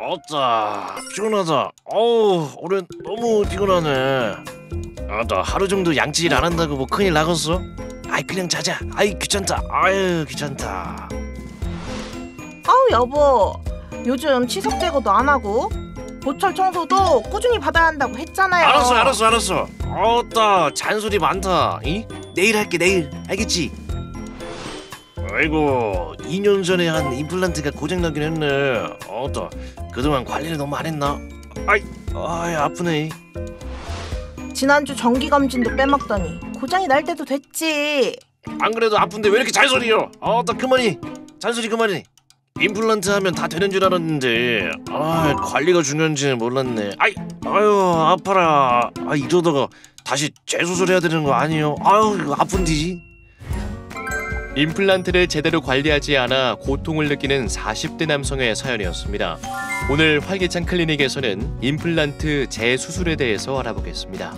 어짜 피곤하다 어우 오늘 너무 피곤하네 아나 하루 정도 양치질 안 한다고 뭐 큰일 나겠어? 아이 그냥 자자 아이 귀찮다 아유 귀찮다 아우 여보 요즘 치석 제거도 안 하고 보철 청소도 꾸준히 받아야 한다고 했잖아요 알았어 알았어 알았어 어따 잔소리 많다 이? 내일 할게 내일 알겠지? 아이고 2년 전에 한 임플란트가 고장나긴 했네 어따 그동안 관리를 너무 안 했나? 아이, 아이 아프네 지난주 정기검진도 빼먹더니 고장이 날 때도 됐지 안 그래도 아픈데 왜 이렇게 잔소리요 어따 그만이 잔소리 그만이 임플란트 하면 다 되는 줄 알았는데 아 관리가 중요한지는 몰랐네 아이 아유 아파라 아 이러다가 다시 재수술해야 되는 거 아니에요 아유 아픈디지 임플란트를 제대로 관리하지 않아 고통을 느끼는 40대 남성의 사연이었습니다. 오늘 활기찬 클리닉에서는 임플란트 재수술에 대해서 알아보겠습니다.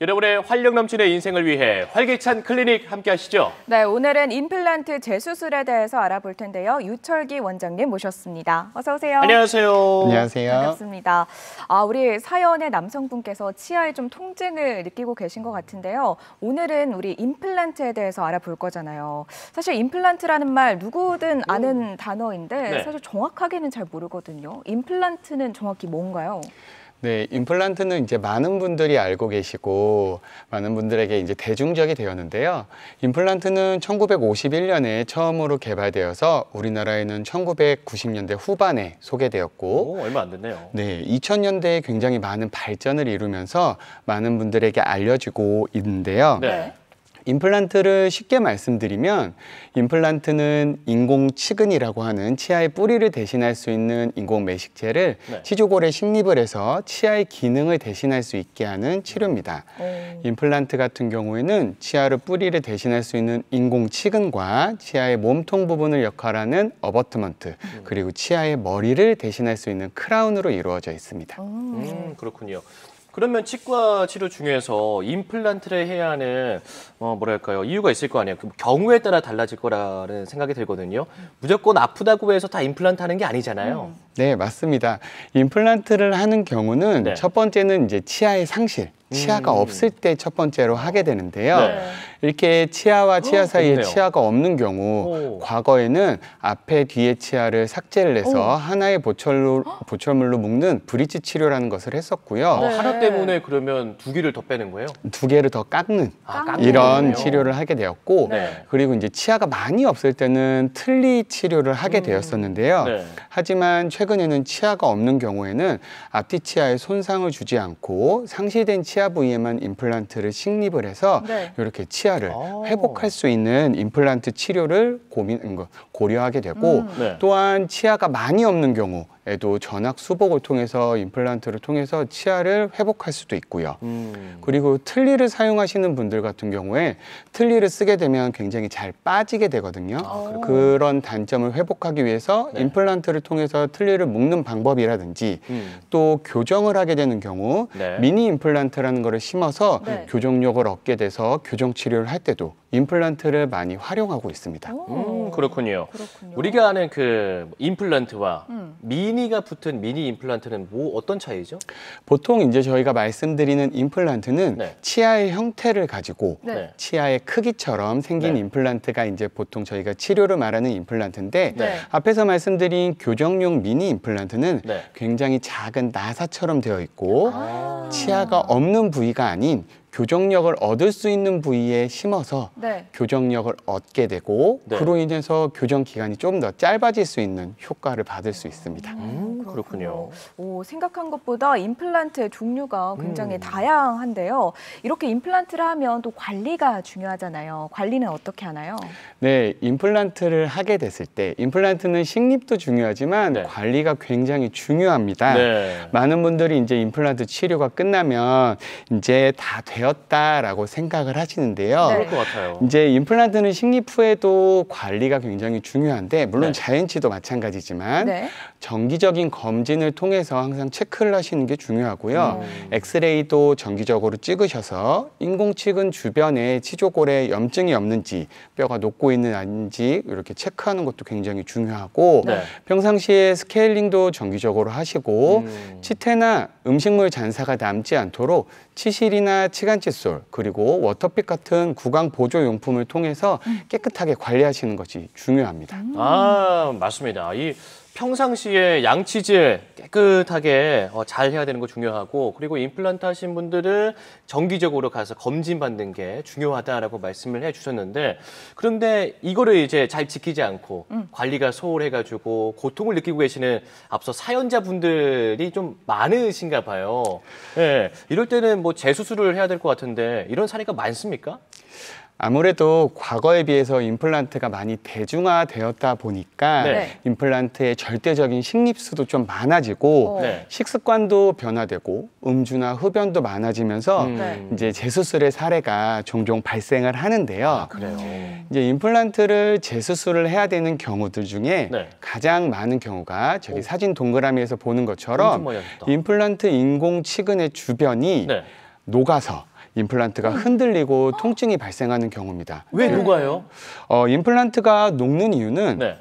여러분의 활력 넘치는 인생을 위해 활기찬 클리닉 함께 하시죠. 네, 오늘은 임플란트 재수술에 대해서 알아볼 텐데요. 유철기 원장님 모셨습니다. 어서 오세요. 안녕하세요. 안녕하세요. 반갑습니다. 아, 우리 사연의 남성분께서 치아에 좀 통증을 느끼고 계신 것 같은데요. 오늘은 우리 임플란트에 대해서 알아볼 거잖아요. 사실 임플란트라는 말 누구든 음. 아는 오. 단어인데 네. 사실 정확하게는 잘 모르거든요. 임플란트는 정확히 뭔가요? 네, 임플란트는 이제 많은 분들이 알고 계시고 많은 분들에게 이제 대중적이 되었는데요. 임플란트는 1951년에 처음으로 개발되어서 우리나라에는 1990년대 후반에 소개되었고 오, 얼마 안 됐네요. 네, 2000년대에 굉장히 많은 발전을 이루면서 많은 분들에게 알려지고 있는데요. 네. 네. 임플란트를 쉽게 말씀드리면 임플란트는 인공 치근이라고 하는 치아의 뿌리를 대신할 수 있는 인공 매식체를 네. 치조골에 식립을 해서 치아의 기능을 대신할 수 있게 하는 치료입니다. 오. 임플란트 같은 경우에는 치아를 뿌리를 대신할 수 있는 인공 치근과 치아의 몸통 부분을 역할하는 어버트먼트 음. 그리고 치아의 머리를 대신할 수 있는 크라운으로 이루어져 있습니다. 음, 그렇군요. 그러면 치과 치료 중에서 임플란트를 해야 하는 어 뭐랄까요 이유가 있을 거 아니에요. 그 경우에 따라 달라질 거라는 생각이 들거든요. 무조건 아프다고 해서 다 임플란트 하는 게 아니잖아요. 음. 네 맞습니다. 임플란트를 하는 경우는 네. 첫 번째는 이제 치아의 상실, 치아가 음. 없을 때 첫 번째로 하게 되는데요. 네. 이렇게 치아와 치아 어, 사이에 좋네요. 치아가 없는 경우 오. 과거에는 앞에 뒤에 치아를 삭제를 해서 오. 하나의 보철로, 보철물로 묶는 브릿지 치료라는 것을 했었고요. 어, 네. 하나 때문에 그러면 두 개를 더 빼는 거예요? 두 개를 더 깎는 아, 이런 치료를 하게 되었고 네. 그리고 이제 치아가 많이 없을 때는 틀니 치료를 하게 음. 되었었는데요. 네. 하지만 최근에는 치아가 없는 경우에는 앞뒤 치아에 손상을 주지 않고 상실된 치아 부위에만 임플란트를 식립을 해서 네. 이렇게 치아 치아를 오. 아. 회복할 수 있는 임플란트 치료를 고민 음, 그 고려하게 되고 음. 네. 또한 치아가 많이 없는 경우 에도 전학 수복을 통해서 임플란트를 통해서 치아를 회복할 수도 있고요. 음. 그리고 틀니를 사용하시는 분들 같은 경우에 틀니를 쓰게 되면 굉장히 잘 빠지게 되거든요. 아, 그런 단점을 회복하기 위해서 네. 임플란트를 통해서 틀니를 묶는 방법이라든지 음. 또 교정을 하게 되는 경우 네. 미니 임플란트라는 거를 심어서 네. 교정력을 얻게 돼서 교정 치료를 할 때도 임플란트를 많이 활용하고 있습니다. 음, 그렇군요. 그렇군요. 우리가 아는 그 임플란트와 음. 미니가 붙은 미니 임플란트는 뭐 어떤 차이죠? 보통 이제 저희가 말씀드리는 임플란트는 네. 치아의 형태를 가지고 네. 네. 치아의 크기처럼 생긴 네. 임플란트가 이제 보통 저희가 치료를 말하는 임플란트인데 네. 앞에서 말씀드린 교정용 미니 임플란트는 네. 굉장히 작은 나사처럼 되어 있고 아 치아가 없는 부위가 아닌 교정력을 얻을 수 있는 부위에 심어서 네. 교정력을 얻게 되고 네. 그로 인해서 교정 기간이 좀 더 짧아질 수 있는 효과를 받을 수 있습니다. 음. 그렇군요. 오, 생각한 것보다 임플란트의 종류가 굉장히 음. 다양한데요. 이렇게 임플란트를 하면 또 관리가 중요하잖아요. 관리는 어떻게 하나요? 네, 임플란트를 하게 됐을 때 임플란트는 식립도 중요하지만 네. 관리가 굉장히 중요합니다. 네. 많은 분들이 이제 임플란트 치료가 끝나면 이제 다 되었다라고 생각을 하시는데요. 네. 그럴 것 같아요. 이제 임플란트는 식립 후에도 관리가 굉장히 중요한데 물론 네. 자연치도 마찬가지지만 네. 정기적인 검진을 통해서 항상 체크를 하시는 게 중요하고요. 음. 엑스레이도 정기적으로 찍으셔서 인공측은 주변에 치조골에 염증이 없는지 뼈가 녹고 있는 아닌지 이렇게 체크하는 것도 굉장히 중요하고 네. 평상시에 스케일링도 정기적으로 하시고 음. 치태나 음식물 잔사가 남지 않도록 치실이나 치간칫솔 그리고 워터픽 같은 구강 보조 용품을 통해서 음. 깨끗하게 관리하시는 것이 중요합니다. 음. 아 맞습니다. 이 평상시에 양치질 깨끗하게 어, 잘 해야 되는 거 중요하고 그리고 임플란트 하신 분들은 정기적으로 가서 검진받는 게 중요하다라고 말씀을 해주셨는데 그런데 이거를 이제 잘 지키지 않고 음. 관리가 소홀해가지고 고통을 느끼고 계시는 앞서 사연자분들이 좀 많으신가 봐요. 예, 네, 이럴 때는 뭐 재수술을 해야 될 것 같은데 이런 사례가 많습니까? 아무래도 과거에 비해서 임플란트가 많이 대중화되었다 보니까 네. 네. 임플란트의 절대적인 식립수도 좀 많아지고 어. 네. 식습관도 변화되고 음주나 흡연도 많아지면서 음. 네. 이제 재수술의 사례가 종종 발생을 하는데요. 아, 그래요. 이제 임플란트를 재수술을 해야 되는 경우들 중에 네. 가장 많은 경우가 저기 오. 사진 동그라미에서 보는 것처럼 임플란트 인공 치근의 주변이 네. 녹아서 임플란트가 흔들리고 통증이 발생하는 경우입니다. 왜 네. 녹아요? 어, 임플란트가 녹는 이유는 네.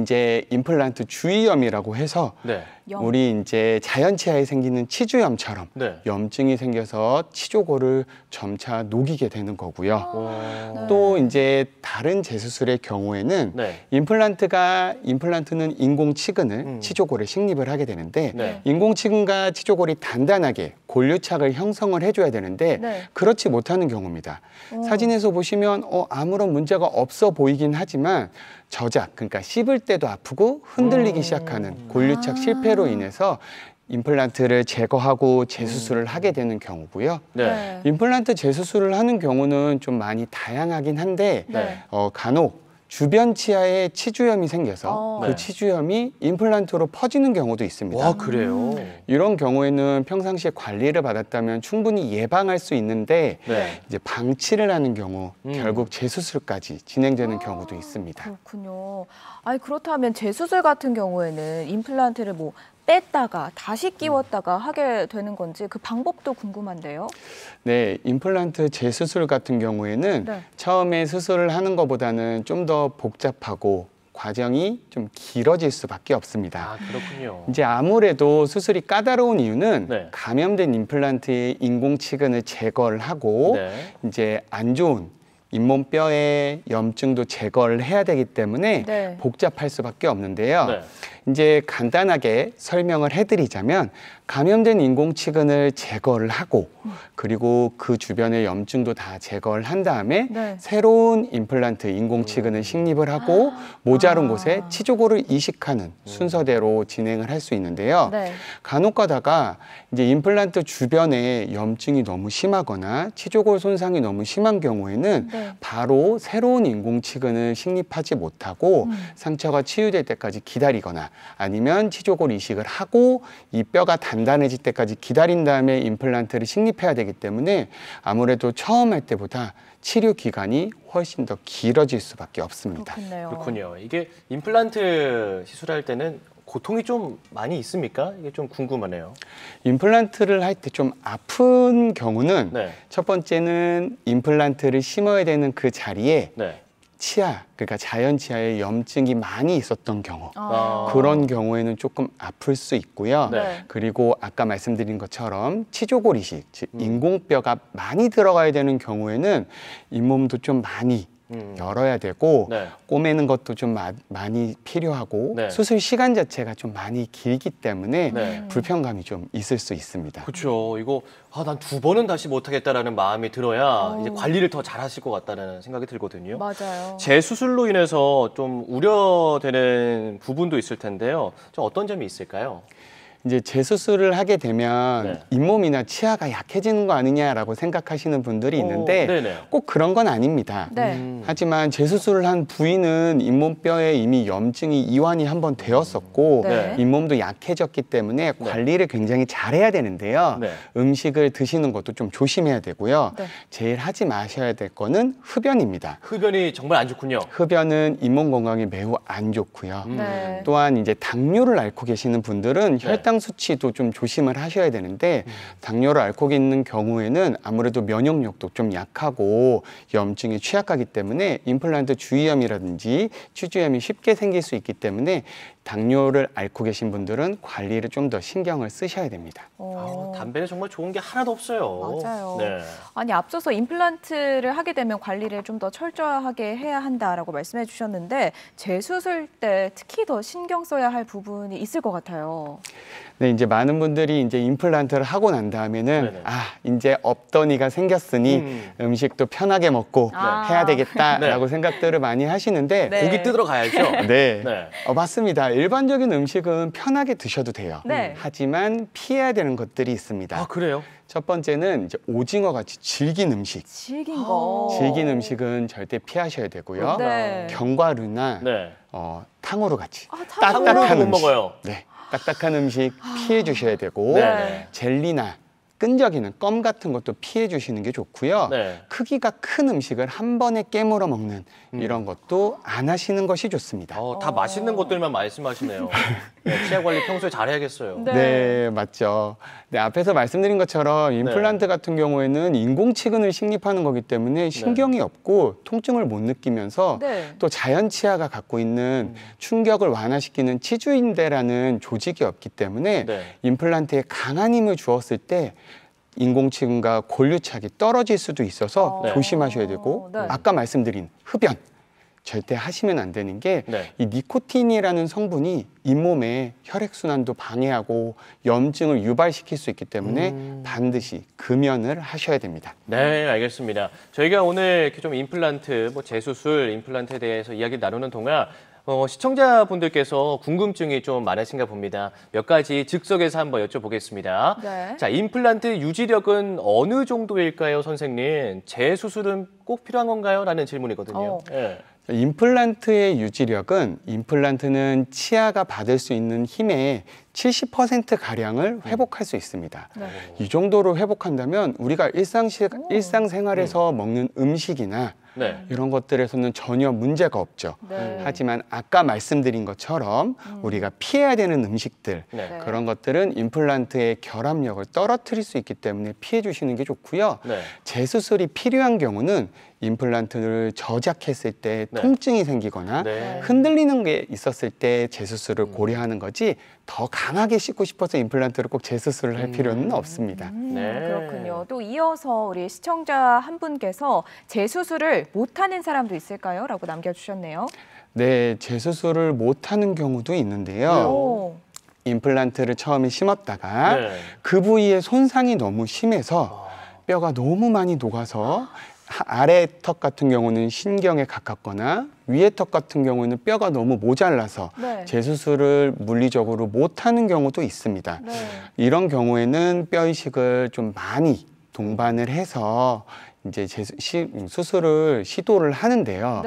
이제 임플란트 주위염이라고 해서 네. 우리 이제 자연치아에 생기는 치주염처럼 네. 염증이 생겨서 치조골을 점차 녹이게 되는 거고요. 오. 아, 네. 또 이제 다른 재수술의 경우에는 네. 임플란트가 임플란트는 인공 치근을 음. 치조골에 식립을 하게 되는데 네. 인공 치근과 치조골이 단단하게 골류착을 형성을 해줘야 되는데 네. 그렇지 못하는 경우입니다. 오. 어. 사진에서 보시면 어, 아무런 문제가 없어 보이긴 하지만 저작, 그러니까 씹을 때도 아프고 흔들리기 오. 어. 시작하는 골류착 아. 실패로 인해서 임플란트를 제거하고 재수술을 음. 하게 되는 경우고요. 네. 네. 임플란트 재수술을 하는 경우는 좀 많이 다양하긴 한데 네. 어, 간혹 주변 치아에 치주염이 생겨서 어. 그 네. 치주염이 임플란트로 퍼지는 경우도 있습니다. 와 그래요? 이런 경우에는 평상시에 관리를 받았다면 충분히 예방할 수 있는데 네. 이제 방치를 하는 경우 음. 결국 재수술까지 진행되는 아, 경우도 있습니다. 그렇군요. 아니 그렇다면 재수술 같은 경우에는 임플란트를 뭐 뺐다가 다시 음. 끼웠다가 하게 되는 건지 그 방법도 궁금한데요. 네, 임플란트 재수술 같은 경우에는 네. 처음에 수술을 하는 것보다는 좀 더 복잡하고 과정이 좀 길어질 수밖에 없습니다. 아, 그렇군요. 이제 아무래도 수술이 까다로운 이유는 네. 감염된 임플란트의 인공치근을 제거를 하고 네. 이제 안 좋은 잇몸뼈의 염증도 제거를 해야 되기 때문에 네. 복잡할 수밖에 없는데요. 네. 이제 간단하게 설명을 해드리자면 감염된 인공치근을 제거를 하고 그리고 그 주변의 염증도 다 제거를 한 다음에 네. 새로운 임플란트 인공치근을 식립을 하고 모자른 아. 곳에 치조골을 이식하는 순서대로 진행을 할 수 있는데요. 네. 간혹 가다가 이제 임플란트 주변에 염증이 너무 심하거나 치조골 손상이 너무 심한 경우에는 네. 바로 새로운 인공치근을 식립하지 못하고 음. 상처가 치유될 때까지 기다리거나 아니면 치조골 이식을 하고 이 뼈가 단단해질 때까지 기다린 다음에 임플란트를 식립해야 되기 때문에 아무래도 처음 할 때보다 치료 기간이 훨씬 더 길어질 수밖에 없습니다. 그렇겠네요. 그렇군요. 이게 임플란트 시술할 때는 고통이 좀 많이 있습니까? 이게 좀 궁금하네요. 임플란트를 할 때 좀 아픈 경우는 네. 첫 번째는 임플란트를 심어야 되는 그 자리에 네. 치아, 그러니까 자연 치아에 염증이 많이 있었던 경우 아. 그런 경우에는 조금 아플 수 있고요. 네. 그리고 아까 말씀드린 것처럼 치조골 이식, 즉 음. 인공뼈가 많이 들어가야 되는 경우에는 잇몸도 좀 많이 음. 열어야 되고 네. 꼬매는 것도 좀 마, 많이 필요하고 네. 수술 시간 자체가 좀 많이 길기 때문에 네. 불편감이 좀 있을 수 있습니다. 그렇죠. 이거 아, 난 두 번은 다시 못하겠다라는 마음이 들어야 오. 어. 이제 관리를 더 잘하실 것 같다는 생각이 들거든요. 맞아요. 재수술로 인해서 좀 우려되는 부분도 있을 텐데요. 좀 어떤 점이 있을까요? 이제 재수술을 하게 되면 네. 잇몸이나 치아가 약해지는 거 아니냐라고 생각하시는 분들이 있는데 오, 꼭 그런 건 아닙니다. 네. 음. 하지만 재수술을 한 부위는 잇몸뼈에 이미 염증이 이완이 한 번 되었었고 네. 네. 잇몸도 약해졌기 때문에 네. 관리를 굉장히 잘해야 되는데요. 네. 음식을 드시는 것도 좀 조심해야 되고요. 제일 하지 마셔야 될 거는 흡연입니다. 흡연이 정말 안 좋군요. 흡연은 잇몸 건강에 매우 안 좋고요. 음. 또한 이제 당뇨를 앓고 계시는 분들은 혈당 혈당 수치도 좀 조심을 하셔야 되는데 당뇨를 앓고 있는 경우에는 아무래도 면역력도 좀 약하고 염증에 취약하기 때문에 임플란트 주의염이라든지 치주염이 쉽게 생길 수 있기 때문에 당뇨를 앓고 계신 분들은 관리를 좀 더 신경을 쓰셔야 됩니다. 어... 아, 담배는 정말 좋은 게 하나도 없어요. 맞아요. 네. 아니 앞서서 임플란트를 하게 되면 관리를 좀 더 철저하게 해야 한다라고 말씀해 주셨는데 재수술 때 특히 더 신경 써야 할 부분이 있을 것 같아요. 네, 데 이제 많은 분들이 이제 임플란트를 하고 난 다음에는 네네. 아 이제 없던 이가 생겼으니 음. 식도 편하게 먹고 네. 해야 되겠다라고 네. 생각들을 많이 하시는데 네. 고기 뜯으러 가야죠. 네. 네, 어, 맞습니다. 일반적인 음식은 편하게 드셔도 돼요. 네. 하지만 피해야 되는 것들이 있습니다. 아 그래요? 첫 번째는 이제 오징어 같이 질긴 음식. 질긴 아. 거. 질긴 음식은 절대 피하셔야 되고요. 네. 견과류나 어, 탕후루 같이 아, 탕후루. 따뜻한 못 먹어요. 네. 딱딱한 음식 아. 피해 주셔야 되고 네, 네. 젤리나 끈적이는 껌 같은 것도 피해 주시는 게 좋고요. 네. 크기가 큰 음식을 한 번에 깨물어 먹는 음. 이런 것도 안 하시는 것이 좋습니다. 어, 다 어. 맛있는 것들만 말씀하시네요. 네, 치아 관리 평소에 잘해야겠어요. 네, 네 맞죠. 네, 앞에서 말씀드린 것처럼 네. 임플란트 같은 경우에는 인공치근을 식립하는 거기 때문에 네. 신경이 없고 통증을 못 느끼면서 네. 또 자연 치아가 갖고 있는 음. 충격을 완화시키는 치주인대라는 조직이 없기 때문에 임플란트에 강한 힘을 주었을 때 인공층과 골류착이 떨어질 수도 있어서 어. 네. 조심하셔야 되고 어, 네. 아까 말씀드린 흡연 절대 하시면 안 되는 게이 네. 니코틴이라는 성분이 잇몸에 혈액순환도 방해하고 염증을 유발시킬 수 있기 때문에 음. 반드시 금연을 하셔야 됩니다. 네, 알겠습니다. 저희가 오늘 이렇게 좀 임플란트, 뭐 재수술, 임플란트에 대해서 이야기 나누는 동안 어, 시청자분들께서 궁금증이 좀 많으신가 봅니다. 몇 가지 즉석에서 한번 여쭤보겠습니다. 네. 자, 임플란트 유지력은 어느 정도일까요, 선생님? 재수술은 꼭 필요한 건가요? 라는 질문이거든요. 어. 네. 임플란트의 유지력은 임플란트는 치아가 받을 수 있는 힘의 70%가량을 음. 회복할 수 있습니다. 네. 이 정도로 회복한다면 우리가 일상시, 일상생활에서 음. 먹는 음식이나 네. 이런 것들에서는 전혀 문제가 없죠. 네. 하지만 아까 말씀드린 것처럼 음. 우리가 피해야 되는 음식들 네. 네. 그런 것들은 임플란트의 결합력을 떨어뜨릴 수 있기 때문에 피해 주시는 게 좋고요. 재수술이 네. 필요한 경우는 임플란트를 저작했을 때 네. 통증이 생기거나 흔들리는 게 있었을 때 재수술을 음. 고려하는 거지 더 강하게 씻고 싶어서 임플란트를 꼭 재수술을 할 필요는 음. 없습니다. 음, 그렇군요. 또 이어서 우리 시청자 한 분께서 재수술을 못하는 사람도 있을까요? 라고 남겨주셨네요. 네, 재수술을 못하는 경우도 있는데요. 오. 임플란트를 처음에 심었다가 네. 그 부위에 손상이 너무 심해서 아. 뼈가 너무 많이 녹아서 아래 턱 같은 경우는 신경에 가깝거나 위에 턱 같은 경우는 뼈가 너무 모자라서 네. 재수술을 물리적으로 못하는 경우도 있습니다. 네. 이런 경우에는 뼈 이식을 좀 많이 동반을 해서 이제 시, 수술을 음, 시도를 하는데요.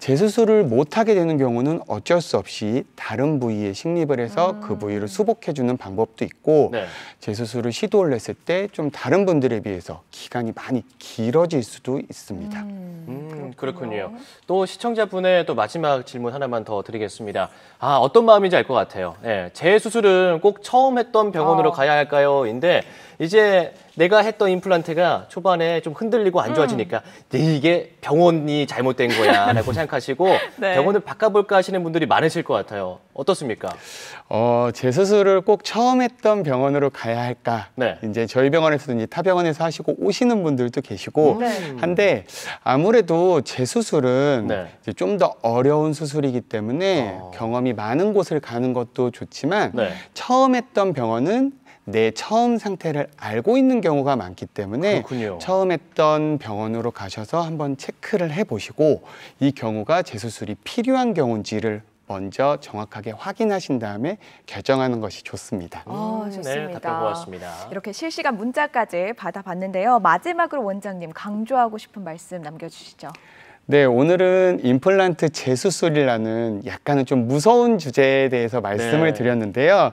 재수술을 네. 못하게 되는 경우는 어쩔 수 없이 다른 부위에 식립을 해서 음. 그 부위를 수복해주는 방법도 있고 재수술을 네. 시도를 했을 때 좀 다른 분들에 비해서 기간이 많이 길어질 수도 있습니다. 음, 음 그렇군요. 또 시청자분의 또 마지막 질문 하나만 더 드리겠습니다. 아 어떤 마음인지 알 것 같아요. 재수술은 예, 꼭 처음 했던 병원으로 어. 가야 할까요?인데 이제 내가 했던 임플란트가 초반에 좀 흔들리고 안 좋아지니까 음. 이게 병원이 잘못된 거야라고 생각하시고 네. 병원을 바꿔볼까 하시는 분들이 많으실 것 같아요. 어떻습니까? 어, 제 수술을 꼭 처음 했던 병원으로 가야 할까? 네. 이제 저희 병원에서도 이제 타 병원에서 하시고 오시는 분들도 계시고 음. 네. 한데 아무래도 제 수술은 네. 좀더 어려운 수술이기 때문에 어. 경험이 많은 곳을 가는 것도 좋지만 네. 처음 했던 병원은 내 처음 상태를 알고 있는 경우가 많기 때문에 그렇군요. 처음 했던 병원으로 가셔서 한번 체크를 해보시고 이 경우가 재수술이 필요한 경우인지를 먼저 정확하게 확인하신 다음에 결정하는 것이 좋습니다. 아, 음, 네, 좋습니다. 네, 답변 고맙습니다. 이렇게 실시간 문자까지 받아봤는데요. 마지막으로 원장님 강조하고 싶은 말씀 남겨주시죠. 네, 오늘은 임플란트 재수술이라는 약간은 좀 무서운 주제에 대해서 말씀을 네. 드렸는데요.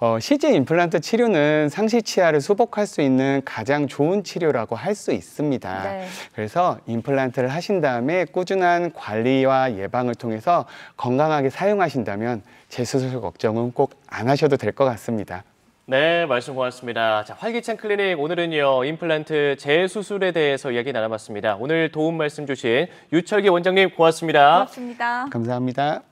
어, 실제 임플란트 치료는 상시 치아를 수복할 수 있는 가장 좋은 치료라고 할 수 있습니다. 네. 그래서 임플란트를 하신 다음에 꾸준한 관리와 예방을 통해서 건강하게 사용하신다면 재수술 걱정은 꼭 안 하셔도 될 것 같습니다. 네, 말씀 고맙습니다. 자, 활기찬 클리닉 오늘은요 임플란트 재수술에 대해서 이야기 나눠봤습니다. 오늘 도움 말씀 주신 유철기 원장님 고맙습니다. 고맙습니다. 감사합니다.